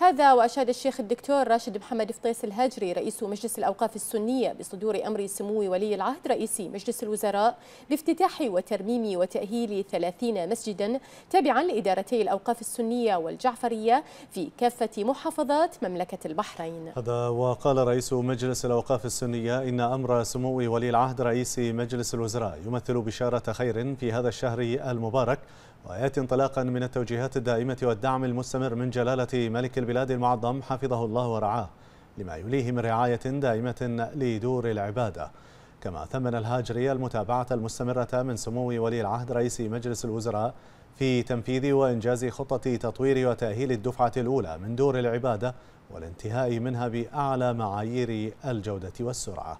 هذا وأشاد الشيخ الدكتور راشد محمد فطيس الهجري رئيس مجلس الأوقاف السنية بصدور أمر سمو ولي العهد رئيس مجلس الوزراء بافتتاح وترميم وتأهيل 30 مسجدا تابعا لإدارتي الأوقاف السنية والجعفرية في كافة محافظات مملكة البحرين هذا وقال رئيس مجلس الأوقاف السنية إن أمر سمو ولي العهد رئيس مجلس الوزراء يمثل بشارة خير في هذا الشهر المبارك ويأتي انطلاقا من التوجيهات الدائمة والدعم المستمر من جلالة ملك البلاد المعظم حفظه الله ورعاه لما يليه من رعاية دائمة لدور العبادة كما ثمن الهاجري المتابعة المستمرة من سمو ولي العهد رئيس مجلس الوزراء في تنفيذ وإنجاز خطة تطوير وتأهيل الدفعة الأولى من دور العبادة والانتهاء منها بأعلى معايير الجودة والسرعة